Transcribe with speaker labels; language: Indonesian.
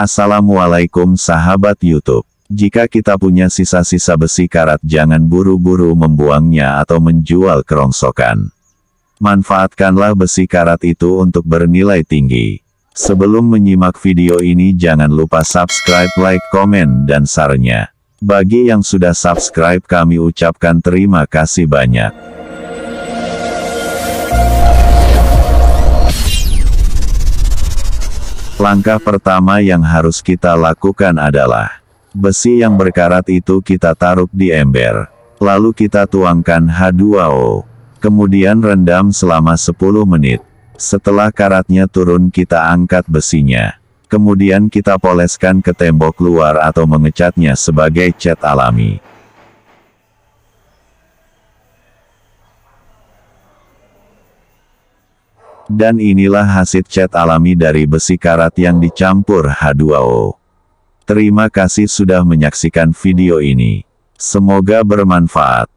Speaker 1: Assalamualaikum sahabat YouTube. Jika kita punya sisa-sisa besi karat jangan buru-buru membuangnya atau menjual kerongsokan. Manfaatkanlah besi karat itu untuk bernilai tinggi. Sebelum menyimak video ini jangan lupa subscribe, like, komen, dan sarnya. Bagi yang sudah subscribe kami ucapkan terima kasih banyak. Langkah pertama yang harus kita lakukan adalah besi yang berkarat itu kita taruh di ember. Lalu kita tuangkan H2O. Kemudian rendam selama 10 menit. Setelah karatnya turun kita angkat besinya. Kemudian kita poleskan ke tembok luar atau mengecatnya sebagai cat alami. Dan inilah hasil cat alami dari besi karat yang dicampur H2O. Terima kasih sudah menyaksikan video ini. Semoga bermanfaat.